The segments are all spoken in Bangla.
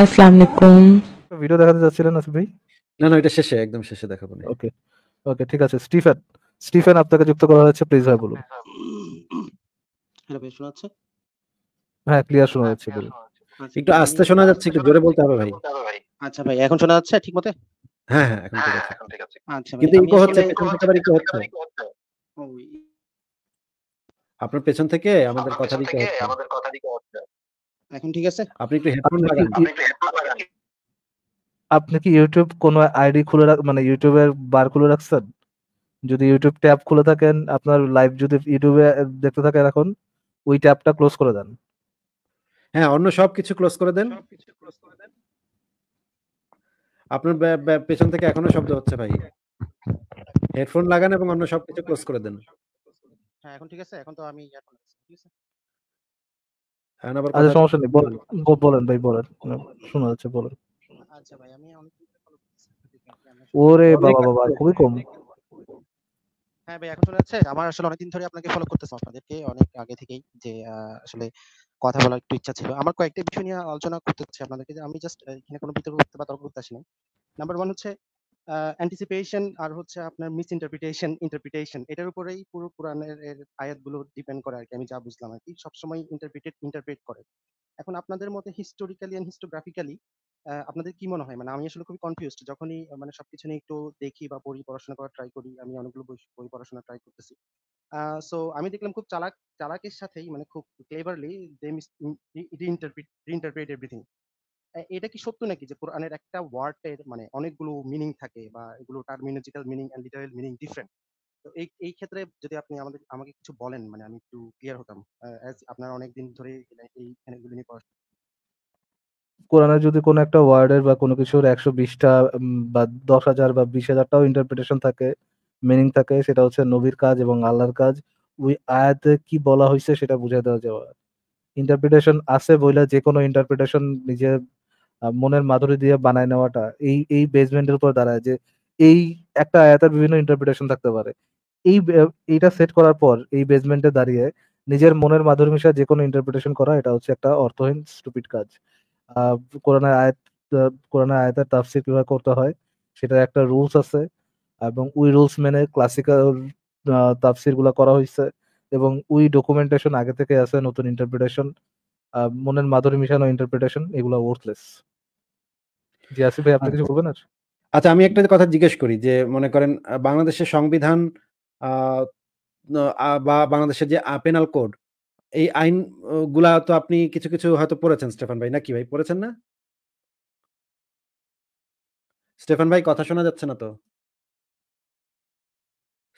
আসসালামু আলাইকুম ভিডিও দেখাতে যাচ্ছিলেন ভাই না না এটা শেষে একদম শেষে দেখাবো ওকে ওকে ঠিক আছে স্টিফেন স্টিফেন আপনাকে যুক্ত করা হয়েছে প্লিজ হ্যাঁ বলুন হ্যাঁ। হ্যালো ভাই শোনা যাচ্ছে হ্যাঁ ক্লিয়ার শোনা হ্যাঁ, যাচ্ছে বলুন একটু আস্তে শোনা যাচ্ছে একটু জোরে বলতে হবে ভাই আচ্ছা ভাই এখন শোনা যাচ্ছে ঠিক মতে হ্যাঁ হ্যাঁ এখন ঠিক হ্যাঁ, আছে আচ্ছা কিন্তু আপনার পেছন থেকে আমাদের কথা আমাদের কথা দিতে হচ্ছে এখন ঠিক আছে আপনি একটু হেডফোন লাগান আপনি একটু হেডফোন লাগান আপনি কি ইউটিউব কোন আইডি খুলে মানে ইউটিউবের বার খুলে রাখছেন যদি ইউটিউব ট্যাব খুলে থাকেন আপনার লাইভ যদি ইউটিউবে দেখতে থাকেন এখন ওই ট্যাবটা ক্লোজ করে দেন হ্যাঁ অন্য সব কিছু ক্লোজ করে দেন আপনার পেছন থেকে এখনো শব্দ হচ্ছে ভাই হেডফোন লাগান এবং অন্য সব কিছু ক্লোজ করে দেন হ্যাঁ এখন ঠিক আছে এখন তো আমি ঠিক আছে হ্যাঁ ভাই আমার আসলে অনেকদিন ধরে আপনাকে অনেক আগে থেকেই যে আসলে কথা বলার একটু ইচ্ছা ছিল আমার কয়েকটা বিষয় নিয়ে আলোচনা করতে হচ্ছে আপনাদেরকে যে আমি জাস্ট এখানে কোনো বিতর্ক করতে বা তর্ক করতে আসি নাম্বার ওয়ান হচ্ছে অ্যান্টিসিপেশন আর হচ্ছে আপনার মিস ইন্টারপ্রিটেশন ইন্টারপ্রিটেশন এটার উপরেই পুরো কোরআনের আয়াতগুলো ডিপেন্ড করে আর কি আমি যা বুঝলাম আর কি সবসময় ইন্টারপ্রিটেড ইন্টারপ্রেট করে এখন আপনাদের মতে হিস্টোরিক্যালি অ্যান্ড হিস্টোগ্রাফিক্যালি আপনাদের কি মনে হয় মানে আমি আসলে খুবই কনফিউজড যখনই মানে সবকিছু নিয়ে একটু দেখি বা পড়ি পড়াশোনা করার ট্রাই করি আমি অনেকগুলো বই পড়াশোনা ট্রাই করতেছি সো আমি দেখলাম খুব চালাক চালাকের সাথেই মানে খুব cleverly they miss reinterpret reinterpret everything এটা কি সত্য নাকি যে কোরআনের একটা ওয়ার্ডের মানে অনেকগুলো মিনিং থাকে বা এগুলো terminological meaning and literal meaning different তো এই এই ক্ষেত্রে যদি আপনি আমাদের আমাকে কিছু বলেন মানে আমি একটু ক্লিয়ার হতাম অ্যাজ আপনার অনেক দিন ধরে এই এগুলো নিয়ে পড়াশোনা কোরআনে যদি কোনো একটা ওয়ার্ডের বা কোনো কিছুর একশো বিশটা বা দশ হাজার বা বিশ হাজারটাও ইন্টারপ্রিটেশন থাকে মিনিং থাকে সেটা হচ্ছে নবীর কাজ এবং আল্লাহর কাজ ওই আয়াতে কি বলা হয়েছে সেটা বুঝে দেওয়া যাওয়া ইন্টারপ্রিটেশন আছে বইলা যে কোনো ইন্টারপ্রিটেশন নিজে মনের মাধুরী দিয়ে বানায় নেওয়াটা এই এই বেসমেন্টের উপর দাঁড়ায় যে এই একটা আয়াতের বিভিন্ন ইন্টারপ্রিটেশন থাকতে পারে এই এইটা সেট করার পর এই বেসমেন্টে দাঁড়িয়ে নিজের মনের মাধুরী মিশা যে কোনো ইন্টারপ্রিটেশন করা এটা হচ্ছে একটা অর্থহীন স্টুপিড কাজ কোরআনের আয়াত কোরআনের আয়াতের তাফসির কিভাবে করতে হয় সেটা একটা রুলস আছে এবং ওই রুলস মেনে ক্লাসিক্যাল তাফসির গুলা করা হয়েছে এবং ওই ডকুমেন্টেশন আগে থেকে আছে নতুন ইন্টারপ্রিটেশন মনের মাধুরী মিশানো ইন্টারপ্রিটেশন এগুলো ওয়ার্থলেস জি আসিফ ভাই আপনি কিছু আচ্ছা। বলবেন আর আচ্ছা আমি একটা কথা জিজ্ঞেস করি যে মনে করেন বাংলাদেশের সংবিধান বা বাংলাদেশের যে পেনাল কোড এই আইন গুলা তো আপনি কিছু কিছু হয়তো পড়েছেন স্টেফান ভাই নাকি ভাই পড়েছেন না স্টেফান ভাই কথা শোনা যাচ্ছে না তো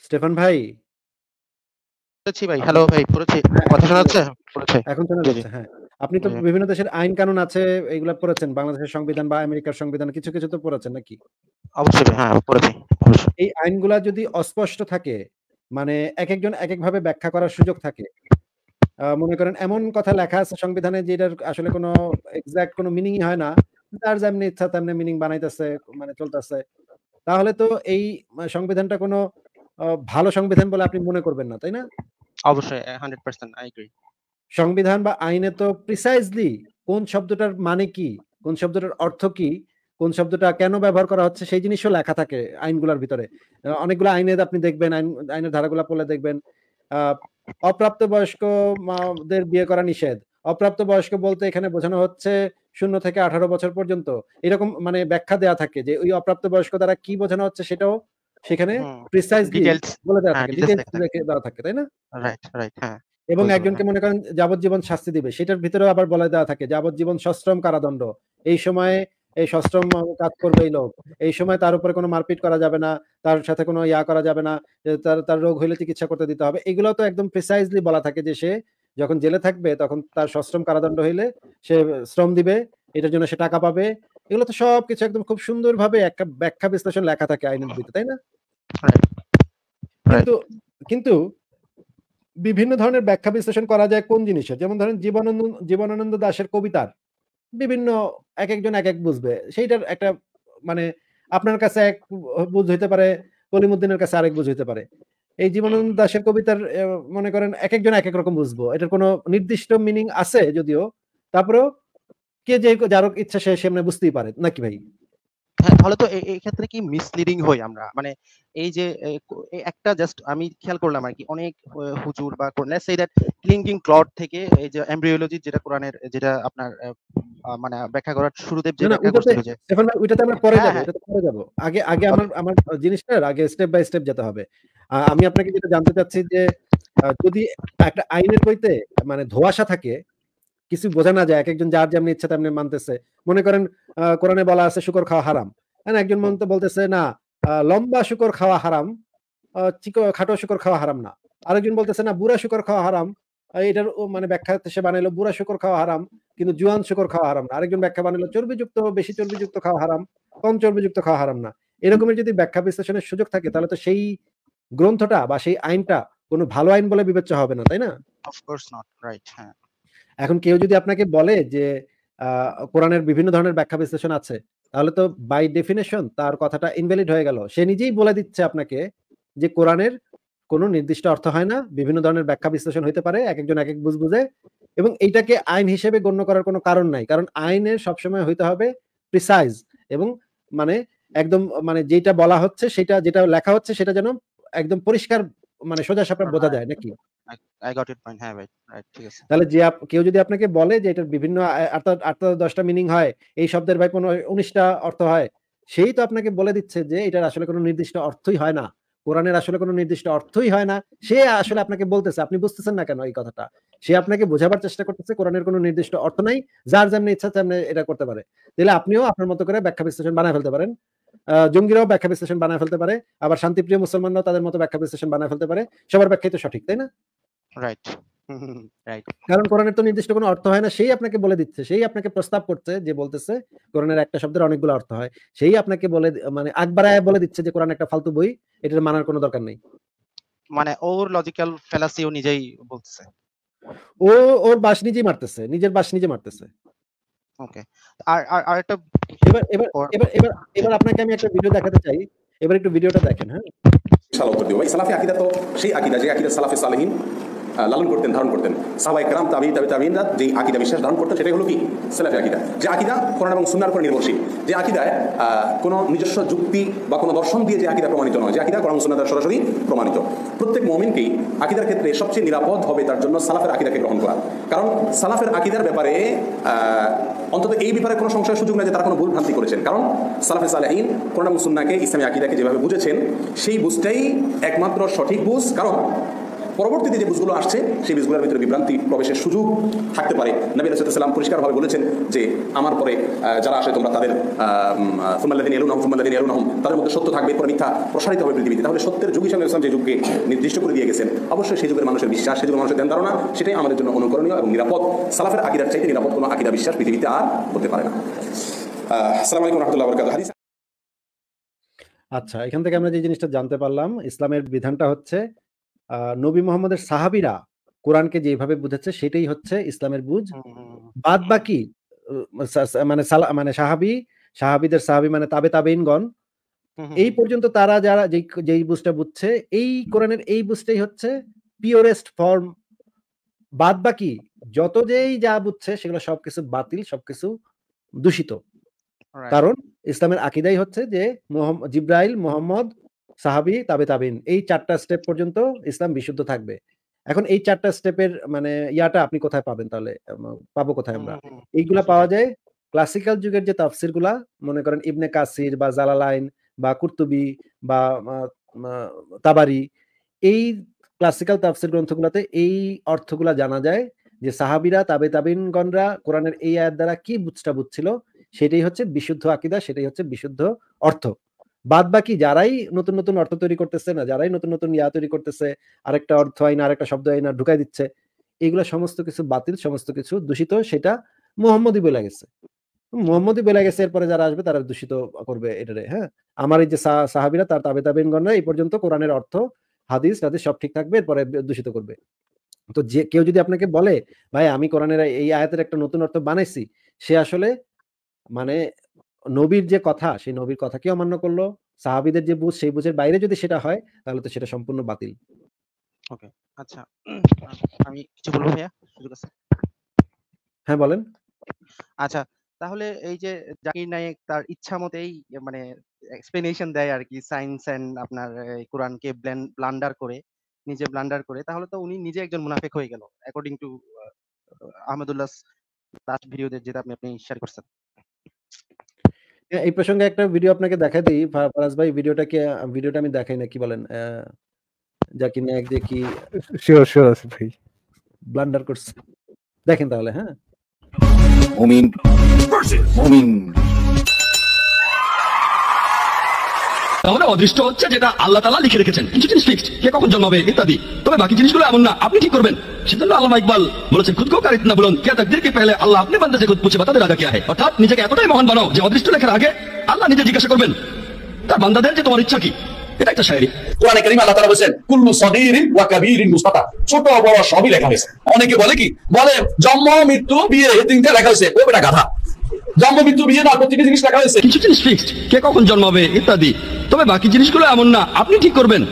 স্টেফান ভাই ভাই হ্যালো ভাই পড়েছি হ্যাঁ, কথা শোনা যাচ্ছে এখন শোনা যাচ্ছে হ্যাঁ আপনি তো হ্যাঁ। বিভিন্ন দেশের আইন কানুন আছে এগুলা পড়েছেন বাংলাদেশের সংবিধান বা আমেরিকার সংবিধান কিছু কিছু তো পড়েছেন নাকি অবশ্যই হ্যাঁ পড়েছি এই আইনগুলা যদি অস্পষ্ট থাকে মানে এক একজন এক এক ভাবে ব্যাখ্যা করার সুযোগ থাকে মনে করেন এমন কথা লেখা আছে সংবিধানে যেটার আসলে কোনো এক্সাক্ট কোনো মিনিংই হয় না তার যেমনি ইচ্ছা তেমনি মিনিং বানাইতেছে মানে চলতেছে তাহলে তো এই সংবিধানটা কোনো ভালো সংবিধান বলে আপনি মনে করবেন না তাই না অবশ্যই 100% আই এগ্রি সংবিধান বা আইনে তো প্রিসাইজলি কোন শব্দটার মানে কি কোন শব্দটার অর্থ কি কোন শব্দটা কেন ব্যবহার করা হচ্ছে সেই জিনিসও লেখা থাকে আইনগুলোর ভিতরে অনেকগুলো আইনে আপনি দেখবেন আইন আইনের ধারাগুলো পড়লে দেখবেন অপ্রাপ্ত বয়স্কদের বিয়ে করা নিষেধ অপ্রাপ্ত বয়স্ক বলতে এখানে বোঝানো হচ্ছে শূন্য থেকে আঠারো বছর পর্যন্ত এরকম মানে ব্যাখ্যা দেয়া থাকে যে ওই অপ্রাপ্ত বয়স্ক দ্বারা কি বোঝানো হচ্ছে সেটাও সেখানে প্রিসাইজলি বলে দেওয়া হ্যাঁ, থাকে দেওয়া থাকে তাই না রাইট রাইট হ্যাঁ এবং একজনকে মনে করেন যাবজ্জীবন শাস্তি দিবে সেটার ভিতরে আবার বলা দেওয়া থাকে যাবজ্জীবন সশ্রম কারাদণ্ড এই সময়ে এই সশ্রম কাজ করবে এই লোক এই সময় তার উপরে কোনো মারপিট করা যাবে না তার সাথে কোনো ইয়া করা যাবে না তার তার রোগ হইলে চিকিৎসা করতে দিতে হবে এগুলো তো একদম প্রিসাইজলি বলা থাকে যে সে যখন জেলে থাকবে তখন তার সশ্রম কারাদণ্ড হইলে সে শ্রম দিবে এটার জন্য সে টাকা পাবে এগুলো তো সবকিছু একদম খুব সুন্দরভাবে একটা ব্যাখ্যা বিশ্লেষণ লেখা থাকে আইনের বইতে তাই না কিন্তু কিন্তু বিভিন্ন ধরনের ব্যাখ্যা বিশ্লেষণ করা যায় কোন জিনিসের যেমন ধরেন জীবনানন্দ জীবনানন্দ দাশের কবিতার বিভিন্ন এক একজন এক এক বুঝবে সেইটার একটা মানে আপনার কাছে এক বুঝ হইতে পারে কলিমুদ্দিনের কাছে আরেক বুঝ হইতে পারে এই জীবনানন্দ দাসের কবিতার মনে করেন এক একজন এক এক রকম বুঝবো এটার কোনো নির্দিষ্ট মিনিং আছে যদিও তারপরেও কে যে যার ইচ্ছা সে মানে বুঝতেই পারে নাকি ভাই হ্যাঁ তাহলে তো এই ক্ষেত্রে কি মিসলিডিং হই আমরা মানে এই যে একটা জাস্ট আমি খেয়াল করলাম আর কি অনেক হুজুর বা let's say that clinging clot থেকে এই যে এমব্রিওলজি যেটা কোরআনের যেটা আপনার মানে ব্যাখ্যা করার শুরুতে যে এখন ওইটাতে আমরা পরে হ্যাঁ, যাব হ্যাঁ। ওইটাতে পরে যাব আগে আগে আমার আমার জিনিসটা আগে স্টেপ বাই স্টেপ যেতে হবে আমি আপনাকে যেটা জানতে চাচ্ছি যে যদি একটা আইনের বইতে মানে ধোঁয়াশা থাকে কিছু বোঝা না যায় এক একজন যার যেমন ইচ্ছা তেমনি মানতেছে মনে করেন কোরআনে বলা আছে শুকর খাওয়া হারাম হ্যাঁ একজন মন্ত বলতেছে না লম্বা শুকর খাওয়া হারাম খাটো শুকর খাওয়া হারাম না আরেকজন বলতেছে না বুড়া শুকর খাওয়া হারাম এটার মানে ব্যাখ্যা সে বানাইলো বুড়া শুকর খাওয়া হারাম কিন্তু জুয়ান শুকর খাওয়া হারাম না আরেকজন ব্যাখ্যা বানাইলো চর্বিযুক্ত বেশি চর্বিযুক্ত খাওয়া হারাম কম চর্বিযুক্ত খাওয়া হারাম না এরকমের যদি ব্যাখ্যা বিশ্লেষণের সুযোগ থাকে তাহলে তো সেই গ্রন্থটা বা সেই আইনটা কোনো ভালো আইন বলে বিবেচ্য হবে না তাই না অফকোর্স নট রাইট হ্যাঁ এখন কেউ যদি আপনাকে বলে যে কোরআনের বিভিন্ন ধরনের ব্যাখ্যা বিশ্লেষণ আছে তাহলে তো বাই ডেফিনেশন তার কথাটা ইনভ্যালিড হয়ে গেল সে নিজেই বলে দিচ্ছে আপনাকে যে কোরআনের কোনো নির্দিষ্ট অর্থ হয় না বিভিন্ন ধরনের ব্যাখ্যা বিশ্লেষণ হতে পারে এক একজন এক এক বুঝ বুঝে এবং এইটাকে আইন হিসেবে গণ্য করার কোনো কারণ নাই কারণ আইনের সবসময় হইতে হবে প্রিসাইজ এবং মানে একদম মানে যেটা বলা হচ্ছে সেটা যেটা লেখা হচ্ছে সেটা যেন একদম পরিষ্কার মানে সোজা সাপে বোঝা যায় নাকি আই গট ইট পয়েন্ট হ্যাঁ ভাই ঠিক আছে তাহলে যে কেউ যদি আপনাকে বলে যে এটার বিভিন্ন আটটা আটটা দশটা মিনিং হয় এই শব্দের ভাই কোনো উনিশটা অর্থ হয় সেই তো আপনাকে বলে দিচ্ছে যে এটার আসলে কোনো নির্দিষ্ট অর্থই হয় না কোরআনের আসলে কোনো নির্দিষ্ট অর্থই হয় না সে আসলে আপনাকে বলতেছে আপনি বুঝতেছেন না কেন এই কথাটা সে আপনাকে বোঝাবার চেষ্টা করতেছে কোরআনের কোনো নির্দিষ্ট অর্থ নাই যার যেমনি ইচ্ছা তেমনি এটা করতে পারে তাহলে আপনিও আপনার মতো করে ব্যাখ্যা বিশ্লেষণ বানায় ফেলতে পারেন জঙ্গিরাও ব্যাখ্যা বিশ্লেষণ বানায় ফেলতে পারে আবার শান্তিপ্রিয় মুসলমানরাও তাদের মতো ব্যাখ্যা বিশ্লেষণ বানায় ফেলতে পারে সবার ব্যাখ্যাই তো সঠিক তাই না রাইট কারণ কোরআনের তো নির্দিষ্ট কোনো অর্থ হয় না সেই আপনাকে বলে দিচ্ছে সেই আপনাকে প্রস্তাব করছে যে বলতেছে কোরআনের একটা শব্দের অনেকগুলো অর্থ হয় সেই আপনাকে বলে মানে আকবারায় বলে দিচ্ছে যে কোরআন একটা ফালতু বই এটার মানার কোনো দরকার নেই মানে ওর লজিক্যাল ফেলাসি ও নিজেই বলতেছে ও ওর বাস নিজেই মারতেছে নিজের বাস নিজে মারতেছে ওকে আর আর আরেকটা এবার এবার এবার এবার এবার আপনাকে আমি একটা ভিডিও দেখাতে চাই এবার একটু ভিডিওটা দেখেন হ্যাঁ সালাফি আকিদা তো সেই আকিদা যে আকিদা সালাফে সালেহীন লালন করতেন ধারণ করতেন সাবাই কালাম তাবি তাবি তাবিনরা যে আকিদা বিশ্বাস ধারণ করতেন সেটাই হলো কি সেলাফি আকিদা যে আকিদা কোরআন এবং সুনার উপর নির্ভরশীল যে আকিদায় কোনো নিজস্ব যুক্তি বা কোনো দর্শন দিয়ে যে আকিদা প্রমাণিত নয় যে আকিদা কোরআন সুনার দ্বারা সরাসরি প্রমাণিত প্রত্যেক মমিনকেই আকিদার ক্ষেত্রে সবচেয়ে নিরাপদ হবে তার জন্য সালাফের আকিদাকে গ্রহণ করা কারণ সালাফের আকিদার ব্যাপারে অন্তত এই ব্যাপারে কোনো সংশয়ের সুযোগ নেই যে তারা কোনো ভুল ভ্রান্তি করেছেন কারণ সালাফে সালাহীন কোরআন সুন্নাকে ইসলামী আকিদাকে যেভাবে বুঝেছেন সেই বুঝটাই একমাত্র সঠিক বুঝ কারণ পরবর্তীতে যে বুঝগুলো আসছে সেই বুঝগুলোর ভিতরে বিভ্রান্তি প্রবেশের সুযোগ থাকতে পারে নবী রাসুলাম পরিষ্কারভাবে বলেছেন যে আমার পরে যারা আসে তোমরা তাদের ফুমাল্লাদিন এলুন আহম ফুমাল্লাদিন এলুন আহম তাদের মধ্যে সত্য থাকবে পরে মিথ্যা প্রসারিত হবে পৃথিবীতে তাহলে সত্যের যুগ হিসাবে ইসলাম যে যুগকে নির্দিষ্ট করে দিয়ে গেছেন অবশ্যই সেই যুগের মানুষের বিশ্বাস সেই যুগের মানুষের ধ্যান ধারণা সেটাই আমাদের জন্য অনুকরণীয় এবং নিরাপদ সালাফের আকিরার চাইতে নিরাপদ কোনো আকিরা বিশ্বাস পৃথিবীতে আর হতে পারে না আসসালামু আলাইকুম রহমতুল্লাহ বরকাত হাদিস আচ্ছা এখান থেকে আমরা যে জিনিসটা জানতে পারলাম ইসলামের বিধানটা হচ্ছে নবী মোহাম্মদের সাহাবিরা কোরআনকে যেভাবে বুঝেছে সেটাই হচ্ছে ইসলামের বুঝ বাদ বাকি মানে মানে সাহাবি সাহাবিদের সাহাবি মানে তাবে তাবেইনগণ এই পর্যন্ত তারা যারা যেই বুঝটা বুঝছে এই কোরআনের এই বুঝটাই হচ্ছে পিওরেস্ট ফর্ম বাদ বাকি যত যেই যা বুঝছে সেগুলো সবকিছু বাতিল সবকিছু দূষিত কারণ ইসলামের আকিদাই হচ্ছে যে জিব্রাইল মোহাম্মদ সাহাবি তাবে তাবিন এই চারটা স্টেপ পর্যন্ত ইসলাম বিশুদ্ধ থাকবে এখন এই চারটা স্টেপের মানে ইয়াটা আপনি কোথায় পাবেন তাহলে পাবো কোথায় আমরা এইগুলা পাওয়া যায় ক্লাসিক্যাল যুগের যে তাফসির গুলা মনে করেন ইবনে কাসির বা জালালাইন বা কুর্তুবি বা তাবারি এই ক্লাসিক্যাল তাফসির গ্রন্থগুলাতে এই অর্থগুলা জানা যায় যে সাহাবিরা তাবে তাবিনগণরা কোরআনের এই আয়ের দ্বারা কি বুঝটা বুঝছিল সেটাই হচ্ছে বিশুদ্ধ আকিদা সেটাই হচ্ছে বিশুদ্ধ অর্থ বাদ বাকি যারাই নতুন নতুন অর্থ তৈরি করতেছে না যারাই নতুন নতুন ইয়া তৈরি করতেছে আরেকটা অর্থ আইন আরেকটা শব্দ আইন আর ঢুকাই দিচ্ছে এগুলো সমস্ত কিছু বাতিল সমস্ত কিছু দূষিত সেটা মোহাম্মদই বলে গেছে মোহাম্মদই বলে গেছে এরপরে যারা আসবে তারা দূষিত করবে এটারে হ্যাঁ আমার এই যে সাহাবিরা তার তাবে গণরা এই পর্যন্ত কোরআনের অর্থ হাদিস হাদিস সব ঠিক থাকবে এরপরে দূষিত করবে তো যে কেউ যদি আপনাকে বলে ভাই আমি কোরআনের এই আয়াতের একটা নতুন অর্থ বানাইছি সে আসলে মানে নবীর যে কথা সেই নবীর কথাকে অমান্য করলো সাহাবিদের যে বুঝ সেই বুঝের বাইরে যদি সেটা হয় তাহলে তো সেটা সম্পূর্ণ বাতিল ওকে আচ্ছা আমি কিছু বলবো ভাইয়া হ্যাঁ বলেন আচ্ছা তাহলে এই যে জাকির নায়েক তার ইচ্ছা মতেই মানে এক্সপ্লেনেশন দেয় আর কি সায়েন্স এন্ড আপনার কোরআনকে ব্লান্ডার করে নিজে ব্লান্ডার করে তাহলে তো উনি নিজে একজন মুনাফিক হয়ে গেল অ্যাকর্ডিং টু আহমেদুল্লাহ লাস্ট ভিডিওতে যেটা আপনি আপনি শেয়ার করছেন হ্যাঁ, এই প্রসঙ্গে একটা ভিডিও আপনাকে দেখাই দিই ফারাজ ভাই ভিডিওটা কি ভিডিওটা আমি দেখাই না কি বলেন? যা কি নায়েক এক দেখি শিওর, শিওর আছে ভাই। ব্লান্ডার করছে। দেখেন তাহলে, হ্যাঁ? মুমিন ভার্সেস মুমিন। তাহলে অদৃষ্ট হচ্ছে যেটা আল্লাহ তালা লিখে রেখেছেন কিছু জিনিস ফিক্সড কে কখন জন্মাবে ইত্যাদি তবে বাকি জিনিসগুলো এমন না আপনি ঠিক করবেন সেজন্য আল্লাহ ইকবাল বলেছেন খুদকো কার বলুন কে তাকদিরকে পেলে আল্লাহ আপনি বান্ধে যে খুদ পুছে বাতাদের রাজা কে আহে অর্থাৎ নিজেকে এতটাই মহান বানাও যে অদৃষ্ট লেখার আগে আল্লাহ নিজে জিজ্ঞাসা করবেন তার বান্ধাদের যে তোমার ইচ্ছা কি এটা একটা শায়রি কোরআনে আল্লাহ তাআলা বলেন কুল্লু ওয়া কাবীরিন মুস্তাতা ছোট বড় সবই লেখা হয়েছে অনেকে বলে কি বলে জন্ম মৃত্যু বিয়ে এই তিনটা লেখা হয়েছে ও বেটা গাধা জন্ম মৃত্যু বিয়ে না জিনিস লেখা হয়েছে কিছু জিনিস ফিক্সড কে কখন জন্মাবে ইত্যাদি তবে বাকি জিনিসগুলো এমন না আপনি ঠিক করবেন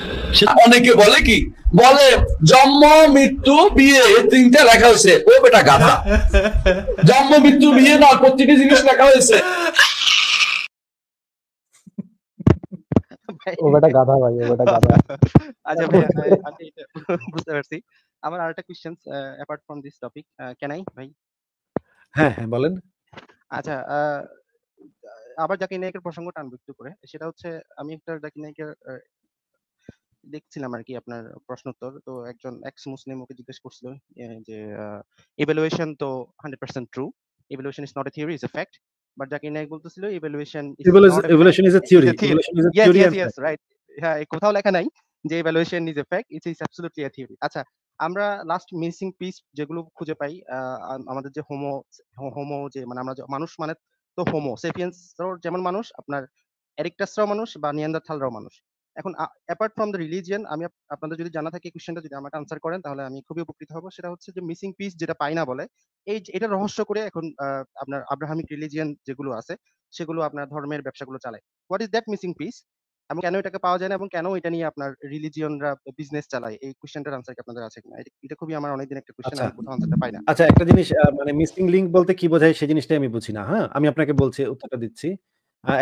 অনেকে বলে কি বলে জন্ম মৃত্যু বিয়ে তিনটা লেখা হয়েছে ও বেটা গাধা জন্ম মৃত্যু বিয়ে না প্রতিটি জিনিস লেখা হয়েছে ও বেটা গাধা ভাই ও বেটা গাধা আচ্ছা ভাই আচ্ছা, আমি বুঝতে পারছি আমার আরেকটা question apart from this topic can I ভাই হ্যাঁ হ্যাঁ বলেন আচ্ছা আবার জাকির নায়কের প্রসঙ্গ টানবো একটু করে সেটা হচ্ছে আমি একটা জাকির নায়কের দেখছিলাম আর কি আপনার প্রশ্নোত্তর তো একজন এক্স মুসলিম ওকে জিজ্ঞেস করছিল যে ইভালুয়েশন তো hundred percent true evolution is not a theory is a fact but Zakir Naik বলতেছিল evolution evolution is a theory yes right হ্যাঁ কোথাও লেখা নাই যে evolution is a fact it's is absolutely a theory আচ্ছা আমরা লাস্ট মিসিং পিস যেগুলো খুঁজে পাই আমাদের যে হোমো হোমো যে মানে আমরা মানুষ মানে তো হোমো সেপিয়েন্সরাও যেমন মানুষ আপনার অ্যারিক্টাসরাও মানুষ বা নিয়ান্দারথালরাও মানুষ এখন অ্যাপার্ট ফ্রম দ্য রিলিজিয়ান আমি আপনাদের যদি জানা থাকে কোশ্চেনটা যদি আমাকে আনসার করেন তাহলে আমি খুবই উপকৃত হব সেটা হচ্ছে যে মিসিং পিস যেটা পাই না বলে এই এটা রহস্য করে এখন আপনার আব্রাহামিক রিলিজিয়ান যেগুলো আছে সেগুলো আপনার ধর্মের ব্যবসাগুলো চালায় what is that missing piece এবং কেন এটাকে পাওয়া যায় না এবং কেন এটা নিয়ে আপনার রিলিজিয়নরা বিজনেস চালায় এই কোশ্চেনটার আনসার কি আপনাদের আছে কিনা এটা খুবই আমার অনেকদিন একটা কোশ্চেন আচ্ছা। আমি কোথাও আনসারটা পাই না আচ্ছা একটা জিনিস মানে মিসিং লিংক বলতে কি বোঝায় সেই জিনিসটাই আমি বুঝি না হ্যাঁ আমি আপনাকে বলছি উত্তরটা দিচ্ছি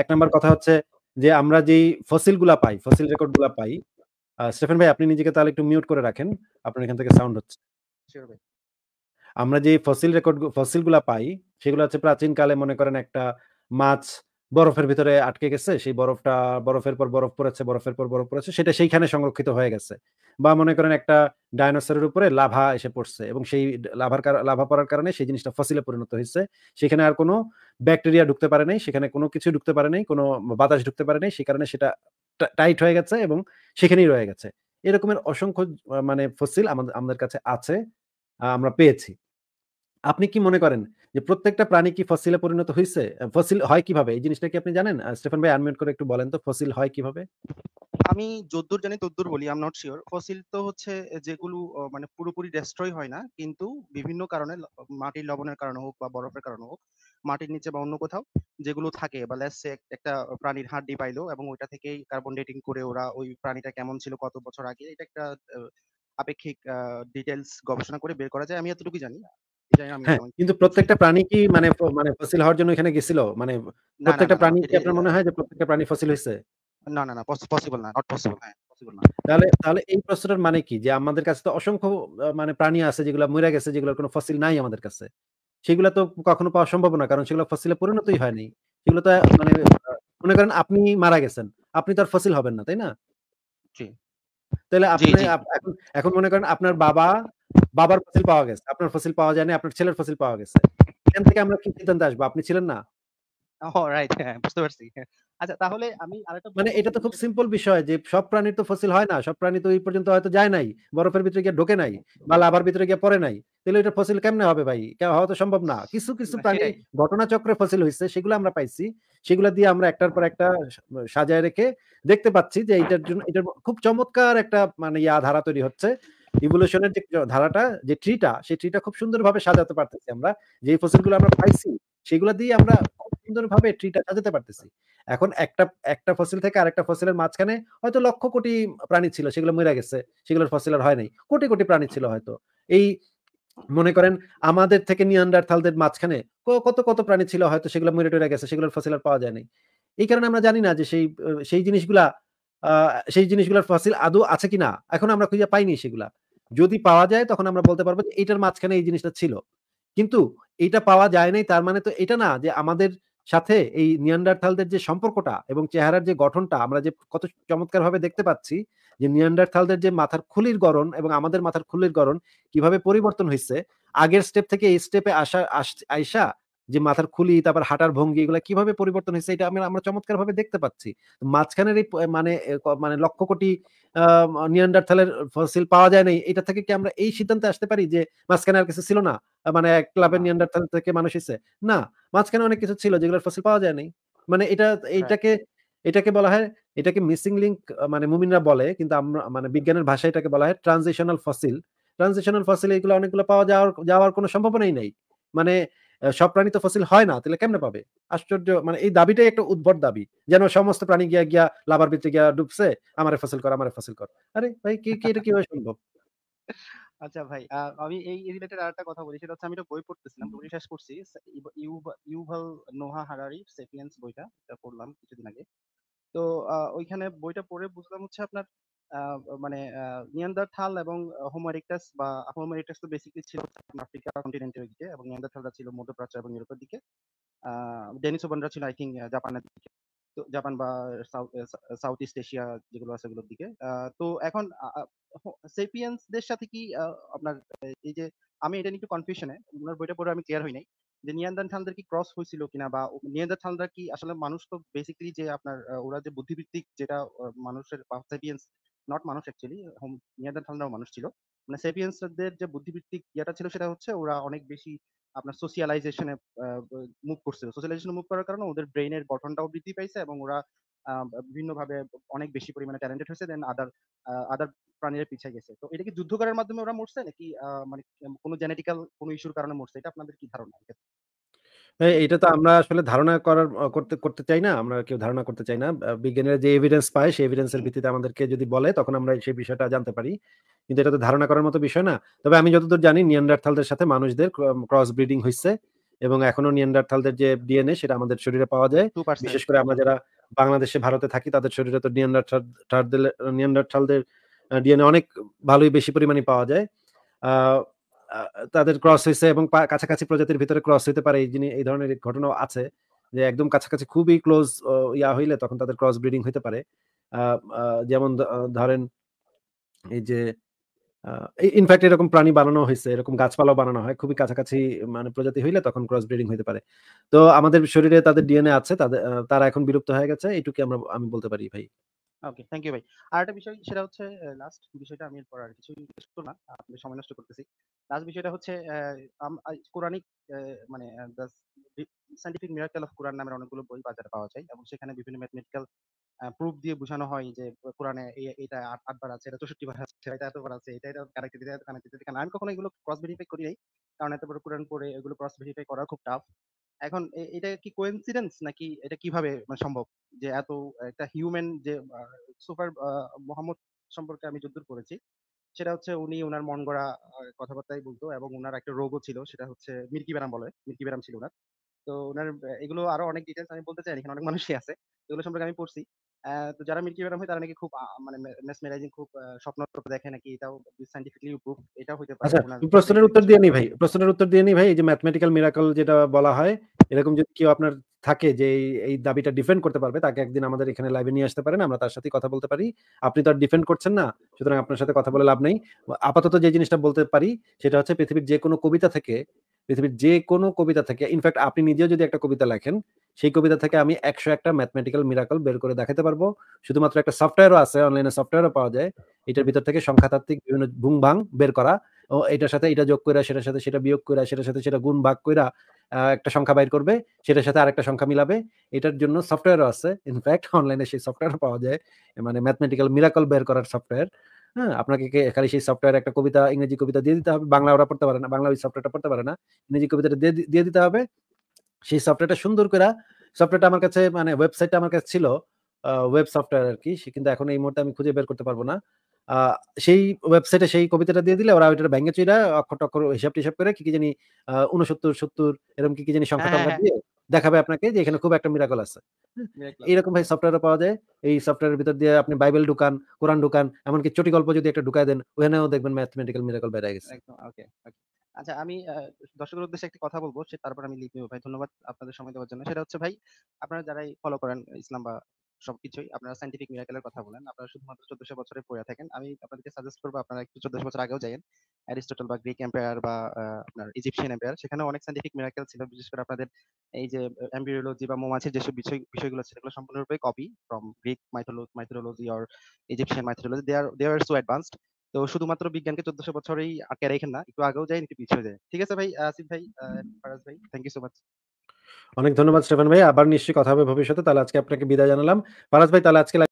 এক নাম্বার কথা হচ্ছে যে আমরা যেই ফসিলগুলা পাই ফসিল রেকর্ডগুলা পাই স্টেফেন ভাই আপনি নিজেকে তাহলে একটু মিউট করে রাখেন আপনার এখান থেকে সাউন্ড হচ্ছে আমরা যে ফসিল রেকর্ড ফসিলগুলা পাই সেগুলো হচ্ছে প্রাচীনকালে মনে করেন একটা মাছ বরফের ভিতরে আটকে গেছে সেই বরফটা বরফের পর বরফ পড়েছে বরফের পর বরফ পড়েছে সেটা সেইখানে সংরক্ষিত হয়ে গেছে বা মনে করেন একটা ডায়নোসরের উপরে লাভা এসে পড়ছে এবং সেই লাভার লাভা পড়ার কারণে সেই জিনিসটা ফসিলে পরিণত হয়েছে সেখানে আর কোনো ব্যাকটেরিয়া ঢুকতে পারে নাই সেখানে কোনো কিছু ঢুকতে পারে নাই কোনো বাতাস ঢুকতে পারে নাই সেই কারণে সেটা টাইট হয়ে গেছে এবং সেখানেই রয়ে গেছে এরকমের অসংখ্য মানে ফসিল আমাদের আমাদের কাছে আছে আমরা পেয়েছি আপনি কি মনে করেন যে প্রত্যেকটা প্রাণী কি ফসিলে পরিণত হয়েছে ফসিল হয় কিভাবে এই জিনিসটা কি আপনি জানেন স্টেফান ভাই আনমিউট করে একটু বলেন তো ফসিল হয় কিভাবে আমি যদ্দূর জানি তদ্দূর বলি আম নট শিওর ফসিল তো হচ্ছে যেগুলো মানে পুরোপুরি ডেস্ট্রয় হয় না কিন্তু বিভিন্ন কারণে মাটির লবণের কারণে হোক বা বরফের কারণে হোক মাটির নিচে বা অন্য কোথাও যেগুলো থাকে বা লেসে একটা প্রাণীর হাড্ডি পাইলো এবং ওইটা থেকেই কার্বন ডেটিং করে ওরা ওই প্রাণীটা কেমন ছিল কত বছর আগে এটা একটা আপেক্ষিক ডিটেলস গবেষণা করে বের করা যায় আমি এতটুকুই জানি হ্যাঁ, কিন্তু প্রত্যেকটা প্রাণী কি মানে মানে ফসিল হওয়ার জন্য এখানে গেছিল মানে প্রত্যেকটা প্রাণী কি আপনার মনে হয় যে প্রত্যেকটা প্রাণী ফসিল হয়েছে না না না পসিবল না নট পসিবল হ্যাঁ তাহলে তাহলে এই প্রশ্নটার মানে কি যে আমাদের কাছে তো অসংখ্য মানে প্রাণী আছে যেগুলো মরে গেছে যেগুলোর কোনো ফসিল নাই আমাদের কাছে সেগুলো তো কখনো পাওয়া সম্ভব না কারণ সেগুলো ফসিলে পরিণতই হয়নি সেগুলো তো মানে মনে করেন আপনি মারা গেছেন আপনি তো আর ফসিল হবেন না তাই না তাহলে আপনি এখন মনে করেন আপনার বাবা বাবার ফসিল পাওয়া গেছে আপনার ফসিল পাওয়া না আপনার ছেলের ফসিল পাওয়া গেছে এখান থেকে আমরা কি সিদ্ধান্তে আসবো আপনি ছিলেন না হ্যাঁ, হ্যাঁ, আচ্ছা, মানে এটা তো খুব সিম্পল বিষয় যে সব তো ফসিল হয় না সব প্রাণী তো এই পর্যন্ত হয়তো যায় নাই বরফের ভিতরে গিয়ে ঢোকে নাই বা লাভার ভিতরে গিয়ে পড়ে নাই তাহলে এটা ফসিল কেমনে হবে ভাই হওয়া তো সম্ভব না কিছু কিছু প্রাণী ঘটনাচক্রে ফসিল হয়েছে সেগুলো আমরা পাইছি সেগুলো দিয়ে আমরা একটার পর একটা সাজায় রেখে দেখতে পাচ্ছি যে এটার জন্য এটার খুব চমৎকার একটা মানে ইয়া ধারা তৈরি হচ্ছে ইভলিউশনের যে ধারাটা যে ট্রিটা সেই ট্রিটা খুব সুন্দরভাবে সাজাতে পারতেছি আমরা যে ফসিলগুলো আমরা পাইছি সেগুলো দিয়ে আমরা খুব সুন্দরভাবে ট্রিটা সাজাতে পারতেছি এখন একটা একটা ফসিল থেকে আরেকটা ফসিলের মাঝখানে হয়তো লক্ষ কোটি প্রাণী ছিল সেগুলো মরে গেছে সেগুলোর ফসিল আর হয় নাই কোটি কোটি প্রাণী ছিল হয়তো এই মনে করেন আমাদের থেকে নিয়ান্ডারথালদের মাঝখানে কত কত প্রাণী ছিল হয়তো সেগুলো মরে টরে গেছে সেগুলোর ফসিল আর পাওয়া যায়নি এই কারণে আমরা জানি না যে সেই সেই জিনিসগুলা সেই জিনিসগুলোর ফসিল আদৌ আছে কিনা এখন আমরা খুঁজে পাইনি সেগুলা যদি পাওয়া যায় তখন আমরা বলতে পারবো যে এটার মাঝখানে এই জিনিসটা ছিল কিন্তু এটা পাওয়া যায় নাই তার মানে তো এটা না যে আমাদের সাথে এই নিয়ান্ডারথালদের যে সম্পর্কটা এবং চেহারার যে গঠনটা আমরা যে কত চমৎকার ভাবে দেখতে পাচ্ছি যে নিয়ান্ডারথালদের যে মাথার খুলির গড়ন এবং আমাদের মাথার খুলির গড়ন কিভাবে পরিবর্তন হয়েছে আগের স্টেপ থেকে এই স্টেপে আসা আইসা যে মাথার খুলি তারপর হাঁটার ভঙ্গি এগুলো কিভাবে পরিবর্তন হয়েছে এটা আমরা চমৎকার ভাবে দেখতে পাচ্ছি মাঝখানের এই মানে মানে লক্ষ কোটি আহ ফসিল পাওয়া যায় নাই এটা থেকে কি আমরা এই সিদ্ধান্তে আসতে পারি যে মাঝখানে আর কিছু ছিল না মানে এক ক্লাবের নিয়ান্ডারথাল থেকে মানুষ এসে না মাঝখানে অনেক কিছু ছিল যেগুলোর ফসিল পাওয়া যায় নাই মানে এটা হ্যাঁ। এটাকে এটাকে বলা হয় এটাকে মিসিং লিঙ্ক মানে মুমিনরা বলে কিন্তু আমরা মানে বিজ্ঞানের ভাষায় এটাকে বলা হয় ট্রানজিশনাল ফসিল ট্রানজিশনাল ফসিল এগুলো অনেকগুলো পাওয়া যাওয়ার যাওয়ার কোনো সম্ভাবনাই নাই মানে সব প্রাণী তো ফসিল হয় না তাহলে কেমনে পাবে আশ্চর্য মানে এই দাবিটাই একটা উদ্ভট দাবি যেন সমস্ত প্রাণী গিয়া গিয়া লাভার ভিতরে গিয়া ডুবছে আমারে ফসিল কর আমারে ফসিল কর আরে ভাই কি কি এটা কিভাবে সম্ভব আচ্ছা ভাই আমি এই রিলেটেড আরেকটা কথা বলি সেটা হচ্ছে আমি একটা বই পড়তেছিলাম বই শেষ করছি ইউভাল নোহা হারারি সেপিয়েন্স বইটা এটা পড়লাম কিছুদিন আগে তো ওইখানে বইটা পড়ে বুঝলাম হচ্ছে আপনার মানে নিয়ান্দারথাল এবং হোমোরিক্টাস বা হোমোরিক্টাস তো বেসিকলি ছিল আফ্রিকা কন্টিনেন্টের দিকে এবং নিয়ান্দারথালরা ছিল মধ্যপ্রাচ্য এবং ইউরোপের দিকে ডেনিসোবানরা ছিল আই থিঙ্ক জাপানের দিকে তো জাপান বা সাউথ ইস্ট এশিয়া যেগুলো আছে ওগুলোর দিকে তো এখন সেপিয়েন্সদের সাথে কি আপনার এই যে আমি এটা নিয়ে একটু কনফিউশনে ওনার বইটা পড়ে আমি ক্লিয়ার হই নাই যে নিয়ান্দান ঠালদের কি ক্রস হয়েছিল কিনা বা নিয়ান্দান ঠালরা কি আসলে মানুষ তো বেসিক্যালি যে আপনার ওরা যে বুদ্ধিভিত্তিক যেটা মানুষের সেপিয়েন্স নট মানুষ অ্যাকচুয়ালি হোম নিয়াদারথালরাও মানুষ ছিল মানে সেপিয়েন্সদের যে বুদ্ধিভিত্তিক ইয়াটা ছিল সেটা হচ্ছে ওরা অনেক বেশি আপনার সোশিয়ালাইজেশনে মুভ করছিল সোশিয়ালাইজেশনে মুভ করার কারণে ওদের ব্রেইনের গঠনটাও বৃদ্ধি পাইছে এবং ওরা বিভিন্নভাবে অনেক বেশি পরিমাণে ট্যালেন্টেড হয়েছে দেন আদার আদার প্রাণীরা পিছিয়ে গেছে তো এটা কি যুদ্ধ করার মাধ্যমে ওরা মরছে নাকি মানে কোনো জেনেটিক্যাল কোনো ইস্যুর কারণে মরছে এটা আপনাদের কি ধারণা হ্যাঁ, এটা তো আমরা আসলে ধারণা করার করতে করতে চাই না। আমরা কেউ ধারণা করতে চাই না। বিজ্ঞানের বিজ্ঞানীরা যে এভিডেন্স পায়, সেই এভিডেন্স এর ভিত্তিতে আমাদেরকে যদি বলে, তখন আমরা সেই বিষয়টা জানতে পারি। কিন্তু এটা তো ধারণা করার মতো বিষয় না। তবে আমি যতদূর জানি নিয়ানডারথালদের সাথে মানুষদের ক্রস ব্রিডিং হয়েছে এবং এখনো নিয়ানডারথালদের যে ডিএনএ, সেটা আমাদের শরীরে পাওয়া যায়। বিশেষ করে আমরা যারা বাংলাদেশে, ভারতে থাকি, তাদের শরীরে তো নিয়ানডারথাল ঠারদের ডিএনএ অনেক ভালোই বেশি পরিমাণে পাওয়া যায়। আহ তাদের ক্রস হয়েছে এবং কাছাকাছি প্রজাতির ভিতরে ক্রস হইতে পারে এই জিনিস এই ধরনের ঘটনা আছে যে একদম কাছাকাছি খুবই ক্লোজ ইয়া হইলে তখন তাদের ক্রস ব্রিডিং হইতে পারে যেমন ধরেন এই যে ইনফ্যাক্ট এরকম প্রাণী বানানো হয়েছে এরকম গাছপালাও বানানো হয় খুবই কাছাকাছি মানে প্রজাতি হইলে তখন ক্রস ব্রিডিং হইতে পারে তো আমাদের শরীরে তাদের ডিএনএ আছে তাদের তারা এখন বিলুপ্ত হয়ে গেছে এটুকু আমরা আমি বলতে পারি ভাই ওকে থ্যাংক ইউ ভাই আর একটা বিষয় সেটা হচ্ছে লাস্ট বিষয়টা আমি এরপর আর কিছু করব না আপনাদের সময় নষ্ট করতেছি লাস্ট বিষয়টা হচ্ছে কোরআনিক মানে সাইন্টিফিক মিরাকেল অফ কোরআন নামের অনেকগুলো বই বাজারে পাওয়া যায় এবং সেখানে বিভিন্ন ম্যাথমেটিক্যাল প্রুফ দিয়ে বোঝানো হয় যে কোরআনে এটা আটবার আছে এটা চৌষট্টি বার আছে এটা এতবার আছে এটা এটা কারেক্ট এটা এটা কানেক্ট আমি কখনো এগুলো ক্রস ভেরিফাই করি নাই কারণ এত বড় কোরআন পড়ে এগুলো ক্রস ভেরিফাই করা খুব টাফ এখন এটা কি কোইন্সিডেন্স নাকি এটা কিভাবে মানে সম্ভব যে এত একটা হিউম্যান যে সুপার মোহাম্মদ সম্পর্কে আমি যুদ্ধ করেছি সেটা হচ্ছে উনি ওনার মন গড়া কথাবার্তাই বলতো এবং ওনার একটা রোগও ছিল সেটা হচ্ছে মির্কি ব্যারাম বলে মির্কি ব্যারাম ছিল ওনার তো ওনার এগুলো আরো অনেক ডিটেলস আমি বলতে চাই এখানে অনেক মানুষই আছে এগুলো সম্পর্কে আমি পড়ছি তো যারা মিল্কি ম্যাডাম হয় তারা নাকি খুব মানে মেসমেরাইজিং খুব স্বপ্ন দেখে নাকি এটাও সায়েন্টিফিকলি প্রুফ এটাও হতে পারে আচ্ছা প্রশ্নের উত্তর দিয়ে নি ভাই প্রশ্নের উত্তর দিয়ে নি ভাই এই যে ম্যাথমেটিক্যাল মিরাকল যেটা বলা হয় এরকম যদি কেউ আপনার থাকে যে এই দাবিটা ডিফেন্ড করতে পারবে তাকে একদিন আমাদের এখানে লাইভে নিয়ে আসতে পারেন আমরা তার সাথে কথা বলতে পারি আপনি তো আর ডিফেন্ড করছেন না সুতরাং আপনার সাথে কথা বলে লাভ নেই আপাতত যে জিনিসটা বলতে পারি সেটা হচ্ছে পৃথিবীর যে কোনো কবিতা থেকে পৃথিবীর যে কোনো কবিতা থেকে ইনফ্যাক্ট আপনি নিজেও যদি একটা কবিতা লেখেন সেই কবিতা থেকে আমি একশো একটা ম্যাথমেটিক্যাল মিরাকল বের করে দেখাতে পারবো শুধুমাত্র একটা সফটওয়্যারও আছে অনলাইনে সফটওয়্যারও পাওয়া যায় এটার ভিতর থেকে সংখ্যাতাত্ত্বিক বিভিন্ন ভুং ভাং বের করা ও এটার সাথে এটা যোগ করে সেটার সাথে সেটা বিয়োগ করে সেটার সাথে সেটা গুণ ভাগ কইরা একটা সংখ্যা বাইর করবে সেটার সাথে আর একটা সংখ্যা মিলাবে এটার জন্য সফটওয়্যারও আছে ইনফ্যাক্ট অনলাইনে সেই সফটওয়্যারও পাওয়া যায় মানে ম্যাথমেটিক্যাল মিরাকল বের করার সফটওয়্যার হ্যাঁ আপনাকে খালি সেই সফটওয়্যার একটা কবিতা ইংরেজি কবিতা দিয়ে দিতে হবে বাংলা ওরা পড়তে পারে না বাংলা ওই সফটওয়্যারটা পড়তে পারে না ইংরেজি কবিতাটা দিয়ে দিতে হবে সেই সফটওয়্যারটা সুন্দর করে সফটওয়্যারটা আমার কাছে মানে ওয়েবসাইটটা আমার কাছে ছিল ওয়েব সফটওয়্যার আর কি সে কিন্তু এখন এই মুহূর্তে আমি খুঁজে বের করতে পারবো না সেই ওয়েবসাইটে সেই কবিতাটা দিয়ে দিলে ওরা ওইটা ব্যাঙ্গে চুইরা অক্ষর টক্ষর হিসাব টিসাব করে কি কি জানি উনসত্তর সত্তর এরকম কি কি জানি সংখ্যা হ্যাঁ, টঙ্কা হ্যাঁ। দিয়ে দেখাবে আপনাকে যে এখানে খুব একটা মিরাকল আছে এরকম ভাই সফটওয়্যারও পাওয়া যায় এই সফটওয়্যারের ভিতর দিয়ে আপনি বাইবেল ঢুকান কোরআন ঢুকান এমনকি চটি গল্প যদি একটা ঢুকায় দেন ওখানেও দেখবেন ম্যাথমেটিক্যাল মিরাকল বেড়ে গেছে ওকে আচ্ছা আমি দর্শকের উদ্দেশ্যে একটি কথা বলবো সে তারপর আমি লিখবো ভাই ধন্যবাদ আপনাদের সময় দেওয়ার জন্য সেটা হচ্ছে ভাই আপনারা যারাই ফলো করেন ইসলাম বা সবকিছুই আপনারা সাইন্টিফিক মিরাকেলের কথা বলেন আপনারা শুধুমাত্র চোদ্দশো বছরে পড়ে থাকেন আমি আপনাদেরকে সাজেস্ট করবো আপনারা একটু চোদ্দশো বছর আগেও যাইয়েন অ্যারিস্টটল বা গ্রিক এম্পায়ার বা আপনার ইজিপশিয়ান এম্পায়ার সেখানে অনেক সাইন্টিফিক মিরাকেল ছিল বিশেষ করে আপনাদের এই যে এম্বিওলজি বা মোমাছির যেসব বিষয় বিষয়গুলো ছিল সেগুলো সম্পূর্ণরূপে copy from Greek mythology or Egyptian mythology they are they are so advanced তো শুধুমাত্র বিজ্ঞানকে চোদ্দশো বছরেই আটকে রেখে না একটু আগেও যায় একটু পিছিয়ে যায় ঠিক আছে ভাই আসিফ ভাই ফারাজ ভাই থ্যাংক ইউ সো মাচ অনেক ধন্যবাদ শ্রেফান ভাই আবার নিশ্চয়ই কথা হবে ভবিষ্যতে তাহলে আজকে আপনাকে বিদায় জানালাম ফারাজ ভাই তাহলে আজকে